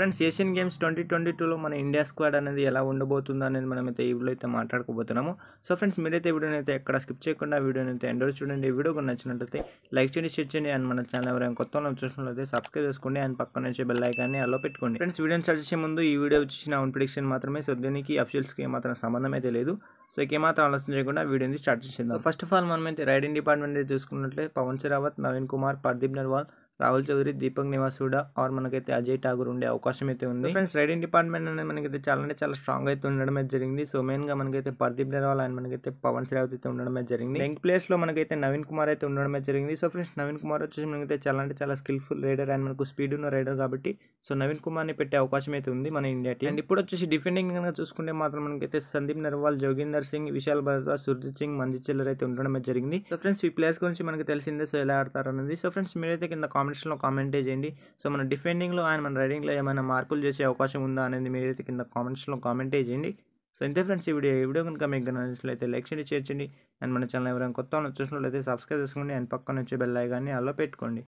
friends Asian Games twenty twenty టూలో మన India squad అనేది ఎలా ఉండబోతుందో అనేది మనమైతే ఈ వీడియో అయితే మాట్లాడుకోబోతున్నాము సో ఫ్రెండ్స్ మీరైతే వీడియోని అయితే ఎక్కడ స్కిప్ చేయకుండా వీడియోని అయితే ఎండో చూడండి వీడియో కూడా నచ్చినట్లయితే లైక్ చేయండి షేర్ చేయండి అండ్ మన ఛానల్ ఎవరైనా కొత్త చూసినట్లయితే సబ్స్క్రైబ్ చేసుకోండి అండ్ పక్కన నుంచి బెల్ ఐకాన్ని అలా పెట్టుకోండి ఫ్రెండ్స్ వీడియోని స్టార్ట్ చేసే ముందు ఈ వీడియో వచ్చిన అవున్ ప్రిడిక్షన్ మాత్రమే సో దీనికి అఫిషియల్స్కి ఏమాత్రం సంబంధం అయితే లేదు సో ఏమాత్రం ఆలోచన చేయకుండా వీడియోని స్టార్ట్ చేసేద్దాం ఫస్ట్ ఆఫ్ ఆల్ మనమైతే రైడింగ్ డిపార్ట్మెంట్ అయితే చూసుకున్నట్లయితే పవన్ సిరావత్ నవీన్ కుమార్ పర్దీప్ నర్వాల్ రాహుల్ చౌదరి దీపక్ నివాస్ కూడా ఆర్ మనకైతే అజయ్ ఠాగూర్ ఉండే అవకాశం అయితే ఉంది ఫ్రెండ్స్ రైడింగ్ డిపార్ట్మెంట్ అనేది మనకైతే చాలా అంటే చాలా స్ట్రాంగ్ అయితే ఉండడం జరిగింది సో మెయిన్ గా మనకైతే పర్దీప్ నెరవాల్ అండ్ మనకైతే పవన్ శ్రావత్ అయితే ఉండడమే జరిగింది ప్లేస్ లో మనకైతే నవీన్ కుమార్ అయితే ఉండడమే జరిగింది సో ఫ్రెండ్స్ నవీన్ కుమార్ వచ్చేసి మనకైతే చాలా అంటే చాలా స్కిల్ఫుల్ రైడర్ అండ్ మనకు స్పీడ్ ఉన్న రైడర్ కాబట్టి సో నవీన్ కుమార్ ని పెట్టే అవకాశం అయితే ఉంది మన ఇండియా టీమ్ అండ్ ఇప్పుడు వచ్చేసి డిఫెండింగ్ కనుక చూసుకుంటే మాత్రం మనకైతే సందీప్ నర్వాల్ జోగిందర్ సింగ్ విశాల్ భరత సుర్జిత్ సింగ్ మంజిత్ చిల్లర్ అయితే ఉండడమే జరిగింది సో ఫ్రెండ్స్ ఈ ప్లేస్ గురించి మనకు తెలిసిందే సో ఎలా ఆడతారు అనేది సో ఫ్రెండ్స్ మీరైతే కింద కామెంట్ కామెంట్స్లో కామెంట్ చేయండి సో మన డిఫెండింగ్లో ఆయన మన రైడింగ్లో ఏమైనా మార్పులు చేసే అవకాశం ఉందా అనేది మీరైతే కింద కామెంట్స్లో కామెంట్ చేయండి సో ఇంతే ఫ్రెండ్స్ ఈ వీడియో ఈ వీడియో కనుక మీకు నచ్చినట్లయితే లైక్ చేయండి షేర్ చేయండి అండ్ మన ఛానల్ ఎవరైనా కొత్త చూసినట్లయితే సబ్స్క్రైబ్ చేసుకోండి అండ్ పక్కన వచ్చే బెల్ కానీ అలా పెట్టుకోండి